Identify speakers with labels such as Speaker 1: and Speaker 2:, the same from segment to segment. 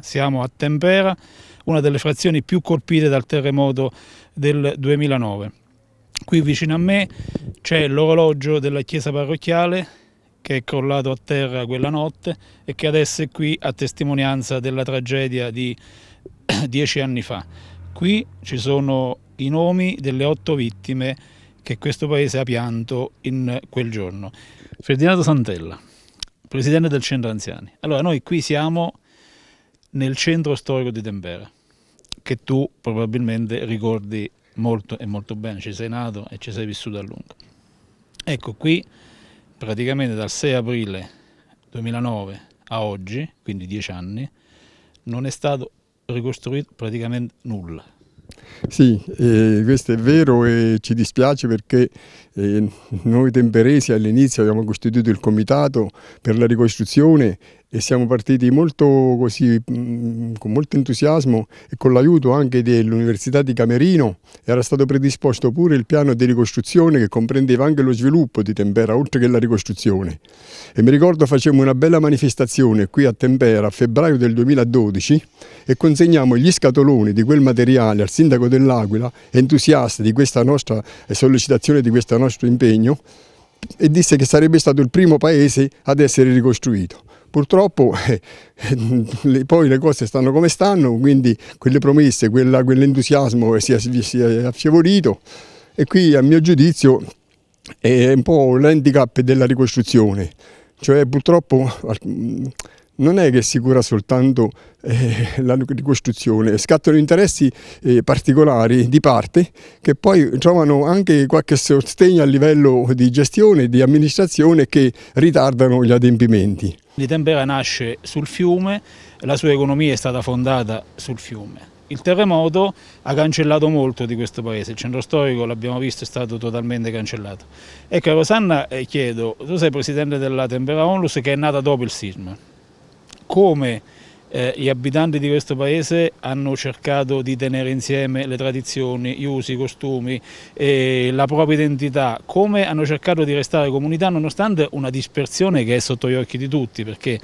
Speaker 1: Siamo a Tempera, una delle frazioni più colpite dal terremoto del 2009. Qui vicino a me c'è l'orologio della chiesa parrocchiale che è crollato a terra quella notte e che adesso è qui a testimonianza della tragedia di dieci anni fa. Qui ci sono i nomi delle otto vittime che questo paese ha pianto in quel giorno. Ferdinando Santella, presidente del centro anziani. Allora, noi qui siamo nel centro storico di Denver, che tu probabilmente ricordi molto e molto bene, ci sei nato e ci sei vissuto a lungo. Ecco qui praticamente dal 6 aprile 2009 a oggi, quindi dieci anni, non è stato ricostruito praticamente nulla.
Speaker 2: Sì, eh, questo è vero e ci dispiace perché eh, noi temperesi all'inizio abbiamo costituito il comitato per la ricostruzione e siamo partiti molto così, mm, con molto entusiasmo e con l'aiuto anche dell'Università di Camerino era stato predisposto pure il piano di ricostruzione che comprendeva anche lo sviluppo di Tempera oltre che la ricostruzione e mi ricordo facemmo una bella manifestazione qui a Tempera a febbraio del 2012 e consegnammo gli scatoloni di quel materiale al sindaco dell'Aquila entusiasta di questa nostra sollecitazione di questo nostro impegno e disse che sarebbe stato il primo paese ad essere ricostruito. Purtroppo eh, poi le cose stanno come stanno, quindi quelle promesse, quell'entusiasmo si, è, si è affievolito e qui a mio giudizio è un po' l'handicap della ricostruzione, cioè purtroppo non è che si cura soltanto eh, la ricostruzione, scattano interessi eh, particolari di parte che poi trovano anche qualche sostegno a livello di gestione, di amministrazione che ritardano gli adempimenti.
Speaker 1: Di Tempera nasce sul fiume, la sua economia è stata fondata sul fiume. Il terremoto ha cancellato molto di questo paese, il centro storico l'abbiamo visto è stato totalmente cancellato. Ecco Rosanna eh, chiedo, tu sei presidente della Tempera Onlus che è nata dopo il sisma, come eh, gli abitanti di questo paese hanno cercato di tenere insieme le tradizioni, gli usi, i costumi, eh, la propria identità, come hanno cercato di restare comunità nonostante una dispersione che è sotto gli occhi di tutti, perché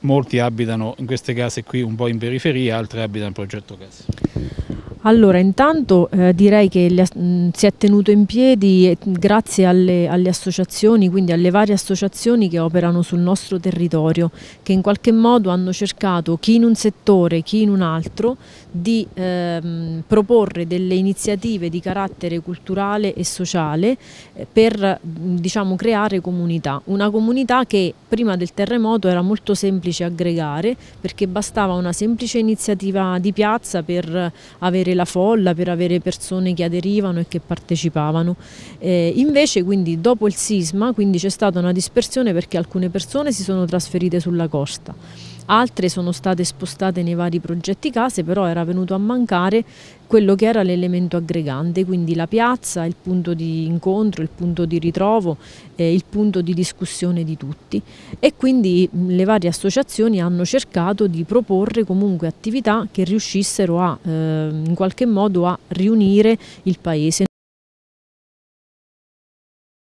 Speaker 1: molti abitano in queste case qui un po' in periferia, altri abitano in progetto
Speaker 3: casa. Allora, intanto eh, direi che le, mh, mm, si è tenuto in piedi eh, grazie alle, alle, associazioni, quindi alle varie associazioni che operano sul nostro territorio, che in qualche modo hanno cercato, chi in un settore, chi in un altro, di eh, proporre delle iniziative di carattere culturale e sociale eh, per mm, diciamo, creare comunità. Una comunità che prima del terremoto era molto semplice aggregare perché bastava una semplice iniziativa di piazza per avere la folla per avere persone che aderivano e che partecipavano. Eh, invece quindi dopo il sisma c'è stata una dispersione perché alcune persone si sono trasferite sulla costa altre sono state spostate nei vari progetti case, però era venuto a mancare quello che era l'elemento aggregante, quindi la piazza, il punto di incontro, il punto di ritrovo, eh, il punto di discussione di tutti e quindi mm, le varie associazioni hanno cercato di proporre comunque attività che riuscissero a, eh, in qualche modo a riunire il paese.